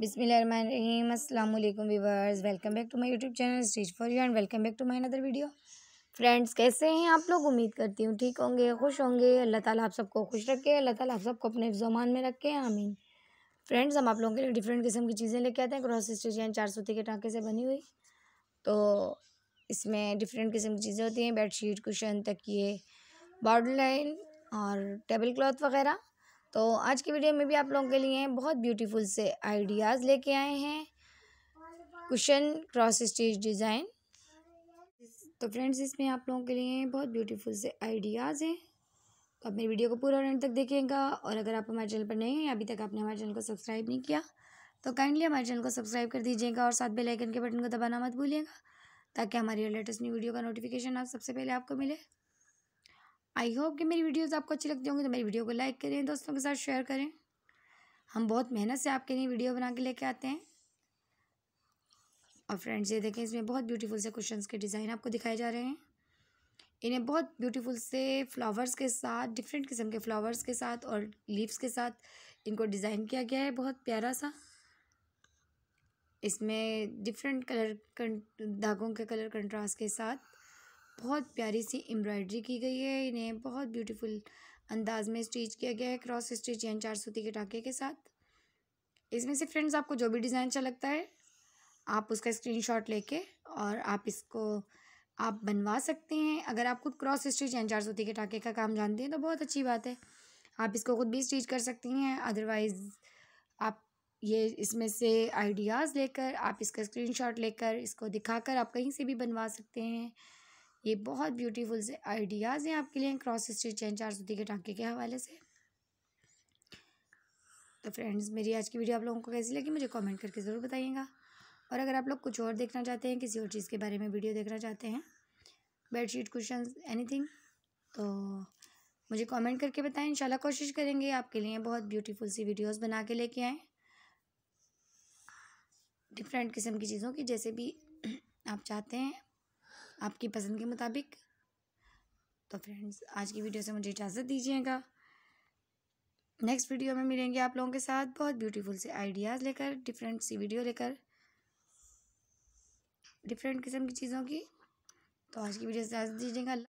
बिसमीम अल्लाम viewers welcome back to my YouTube channel stage for you and welcome back to my another video friends कैसे हैं आप लोग उम्मीद करती हूँ ठीक होंगे खुश होंगे अल्लाह ताला आप सबको खुश रखे अल्लाह ताला आप सबको अपने जमान में रखे आमीन फ्रेंड्स हम आप लोगों के लिए डिफरेंट किस्म की चीज़ें लेके आते हैं क्रॉस स्टिच यानी चार सूती के टाँके से बनी हुई तो इसमें डिफरेंट किस्म की चीज़ें होती हैं बेड शीट कुशन तकिए बॉर्डर लाइन और टेबल क्लॉथ वगैरह तो आज की वीडियो में भी आप लोगों के लिए बहुत ब्यूटीफुल से आइडियाज़ लेके आए हैं कुशन क्रॉस स्टिच डिज़ाइन तो फ्रेंड्स इसमें आप लोगों के लिए बहुत ब्यूटीफुल से आइडियाज़ हैं तो आप मेरी वीडियो को पूरा एंड तक देखिएगा और अगर आप हमारे चैनल पर नए हैं अभी तक आपने हमारे चैनल को सब्सक्राइब नहीं किया तो काइंडली हमारे चैनल को सब्सक्राइब कर दीजिएगा और साथ बेलाइकन के बटन को दबाना मत भूलिएगा ताकि हमारी लेटेस्ट न्यू वीडियो का नोटिफिकेशन आप सबसे पहले आपको मिले आई होप कि मेरी वीडियोस आपको अच्छी लगती होंगी तो मेरी वीडियो को लाइक करें दोस्तों के साथ शेयर करें हम बहुत मेहनत से आपके लिए वीडियो बना के लेके आते हैं और फ्रेंड्स ये देखें इसमें बहुत ब्यूटीफुल से क्वेश्चन के डिज़ाइन आपको दिखाए जा रहे हैं इन्हें बहुत ब्यूटीफुल से फ्लावर्स के साथ डिफरेंट किस्म के फ्लावर्स के साथ और लीव्स के साथ इनको डिज़ाइन किया गया है बहुत प्यारा सा इसमें डिफरेंट कलर धागों के कलर कंट्रास्ट के साथ बहुत प्यारी सी एम्ब्रॉयडरी की गई है इन्हें बहुत ब्यूटीफुल अंदाज में स्टिच किया गया है क्रॉस स्टिच यानी चार सूती के टाके के साथ इसमें से फ्रेंड्स आपको जो भी डिज़ाइन अच्छा लगता है आप उसका स्क्रीनशॉट लेके और आप इसको आप बनवा सकते हैं अगर आप खुद क्रॉस स्टिच यानी चार सूती के टाके का काम जानते हैं तो बहुत अच्छी बात है आप इसको खुद भी स्टिच कर सकती हैं अदरवाइज़ आप ये इसमें से आइडियाज़ लेकर आप इसका स्क्रीनशॉट लेकर इसको दिखाकर आप कहीं से भी बनवा सकते हैं ये बहुत ब्यूटीफुल से आइडियाज़ हैं आपके लिए क्रॉस स्टिच चैन चार सूती के टांके के हवाले से तो फ्रेंड्स मेरी आज की वीडियो आप लोगों को कैसी लगी मुझे कमेंट करके ज़रूर बताइएगा और अगर आप लोग कुछ और देखना चाहते हैं किसी और चीज़ के बारे में वीडियो देखना चाहते हैं बेडशीट क्वेश्चन एनी तो मुझे कमेंट करके बताएं इंशाल्लाह कोशिश करेंगे आपके लिए बहुत ब्यूटीफुल सी वीडियोस बना के लेके आएँ डिफरेंट किस्म की चीज़ों की जैसे भी आप चाहते हैं आपकी पसंद के मुताबिक तो फ्रेंड्स आज की वीडियो से मुझे इजाज़त दीजिएगा नेक्स्ट वीडियो में मिलेंगे आप लोगों के साथ बहुत ब्यूटीफुल से आइडियाज़ लेकर डिफरेंट सी वीडियो लेकर डिफरेंट किस्म की चीज़ों की तो आज की वीडियो से इजाज़त दीजिएगा